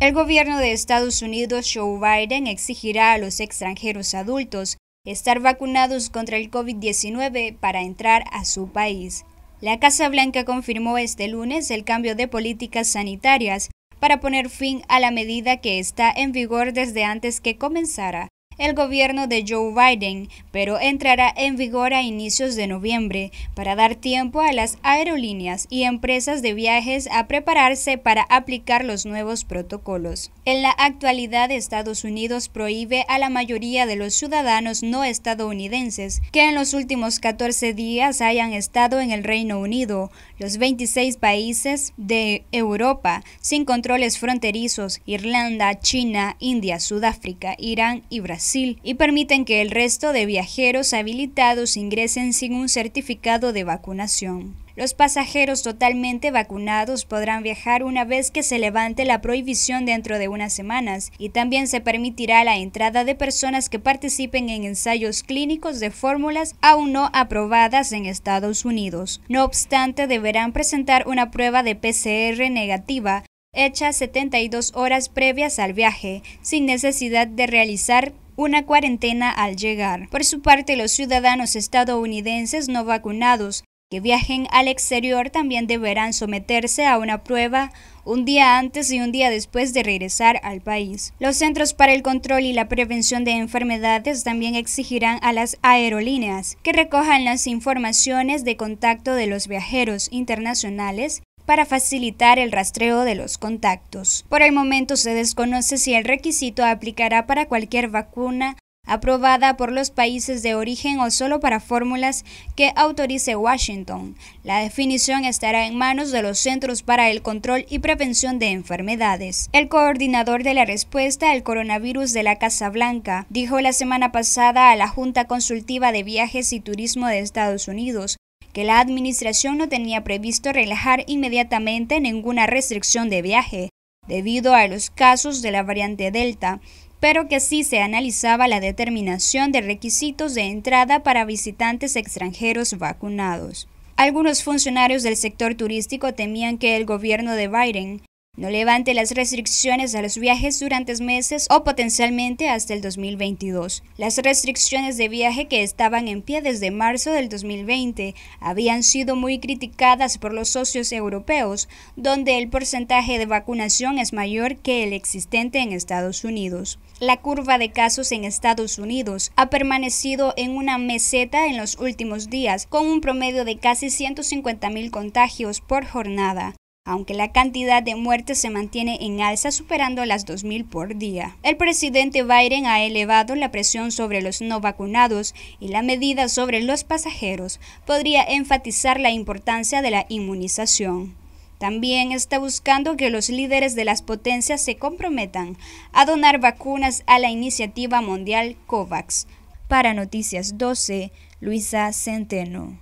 El gobierno de Estados Unidos, Joe Biden, exigirá a los extranjeros adultos estar vacunados contra el COVID-19 para entrar a su país. La Casa Blanca confirmó este lunes el cambio de políticas sanitarias para poner fin a la medida que está en vigor desde antes que comenzara el gobierno de Joe Biden, pero entrará en vigor a inicios de noviembre para dar tiempo a las aerolíneas y empresas de viajes a prepararse para aplicar los nuevos protocolos. En la actualidad, Estados Unidos prohíbe a la mayoría de los ciudadanos no estadounidenses que en los últimos 14 días hayan estado en el Reino Unido, los 26 países de Europa, sin controles fronterizos, Irlanda, China, India, Sudáfrica, Irán y Brasil y permiten que el resto de viajeros habilitados ingresen sin un certificado de vacunación. Los pasajeros totalmente vacunados podrán viajar una vez que se levante la prohibición dentro de unas semanas y también se permitirá la entrada de personas que participen en ensayos clínicos de fórmulas aún no aprobadas en Estados Unidos. No obstante, deberán presentar una prueba de PCR negativa hecha 72 horas previas al viaje, sin necesidad de realizar una cuarentena al llegar. Por su parte, los ciudadanos estadounidenses no vacunados que viajen al exterior también deberán someterse a una prueba un día antes y un día después de regresar al país. Los Centros para el Control y la Prevención de Enfermedades también exigirán a las aerolíneas que recojan las informaciones de contacto de los viajeros internacionales para facilitar el rastreo de los contactos. Por el momento se desconoce si el requisito aplicará para cualquier vacuna aprobada por los países de origen o solo para fórmulas que autorice Washington. La definición estará en manos de los Centros para el Control y Prevención de Enfermedades. El coordinador de la respuesta al coronavirus de la Casa Blanca dijo la semana pasada a la Junta Consultiva de Viajes y Turismo de Estados Unidos que la administración no tenía previsto relajar inmediatamente ninguna restricción de viaje, debido a los casos de la variante Delta, pero que sí se analizaba la determinación de requisitos de entrada para visitantes extranjeros vacunados. Algunos funcionarios del sector turístico temían que el gobierno de Biden no levante las restricciones a los viajes durante meses o potencialmente hasta el 2022. Las restricciones de viaje que estaban en pie desde marzo del 2020 habían sido muy criticadas por los socios europeos, donde el porcentaje de vacunación es mayor que el existente en Estados Unidos. La curva de casos en Estados Unidos ha permanecido en una meseta en los últimos días, con un promedio de casi 150.000 contagios por jornada aunque la cantidad de muertes se mantiene en alza superando las 2.000 por día. El presidente Biden ha elevado la presión sobre los no vacunados y la medida sobre los pasajeros podría enfatizar la importancia de la inmunización. También está buscando que los líderes de las potencias se comprometan a donar vacunas a la iniciativa mundial COVAX. Para Noticias 12, Luisa Centeno.